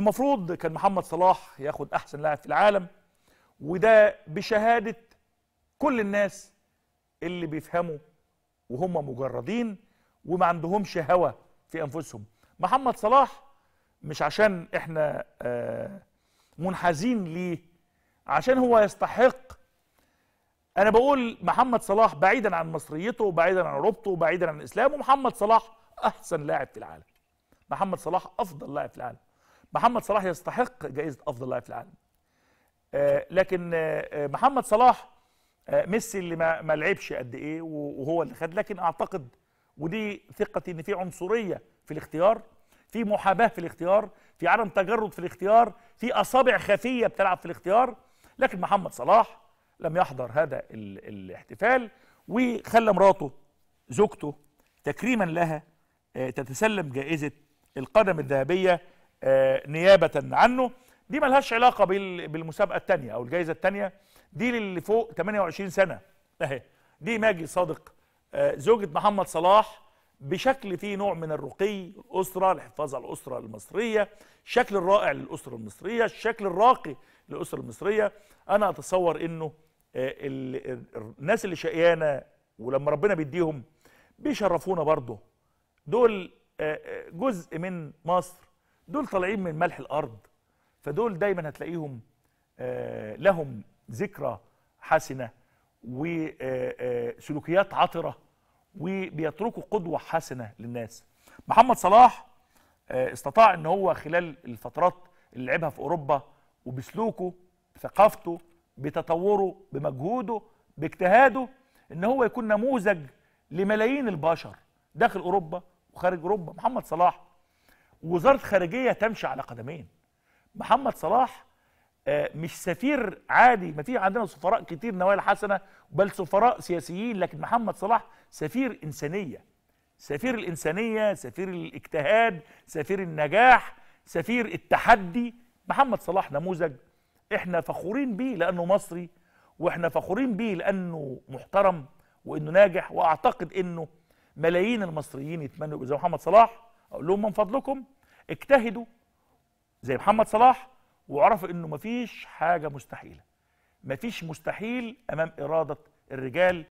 المفروض كان محمد صلاح ياخد احسن لاعب في العالم وده بشهاده كل الناس اللي بيفهموا وهم مجردين وما عندهمش هوى في انفسهم محمد صلاح مش عشان احنا آه، منحازين ليه عشان هو يستحق انا بقول محمد صلاح بعيدا عن مصريته وبعيدا عن ربطه وبعيدا عن اسلامه محمد صلاح احسن لاعب في العالم محمد صلاح افضل لاعب في العالم محمد صلاح يستحق جائزه افضل لاعب في العالم آه، لكن آه، آه، محمد صلاح ميسي اللي ما, ما لعبش قد ايه وهو اللي خد لكن اعتقد ودي ثقتي ان في عنصريه في الاختيار في محاباه في الاختيار في عدم تجرد في الاختيار في اصابع خفيه بتلعب في الاختيار لكن محمد صلاح لم يحضر هذا الاحتفال وخلى مراته زوجته تكريما لها تتسلم جائزه القدم الذهبيه آه، نيابه عنه دي ملهاش علاقه بالمسابقه الثانيه او الجائزه الثانيه دي للي فوق 28 سنه اهي دي ماجي صادق آه، زوجة محمد صلاح بشكل فيه نوع من الرقي الأسرة الحفاظ على الأسرة المصرية الشكل الرائع للأسرة المصرية الشكل الراقي للأسرة المصرية أنا أتصور أنه آه، الناس اللي شقيانة ولما ربنا بيديهم بيشرفونا برضه دول جزء من مصر دول طالعين من ملح الارض فدول دايما هتلاقيهم آه، لهم ذكرى حسنه وسلوكيات آه، آه، عطره وبيتركوا قدوه حسنه للناس محمد صلاح استطاع ان هو خلال الفترات اللي لعبها في اوروبا وبسلوكه بثقافته بتطوره بمجهوده باجتهاده ان هو يكون نموذج لملايين البشر داخل اوروبا وخارج اوروبا محمد صلاح وزاره خارجيه تمشي على قدمين محمد صلاح آه، مش سفير عادي ما في عندنا سفراء كتير نوايا حسنه بل سفراء سياسيين لكن محمد صلاح سفير انسانيه سفير الانسانيه سفير الاجتهاد سفير النجاح سفير التحدي محمد صلاح نموذج احنا فخورين بيه لانه مصري واحنا فخورين بيه لانه محترم وانه ناجح واعتقد انه ملايين المصريين يتمنوا يبقوا زي محمد صلاح اقول لهم من فضلكم اجتهدوا زي محمد صلاح وعرفوا انه مفيش حاجه مستحيله مفيش مستحيل امام اراده الرجال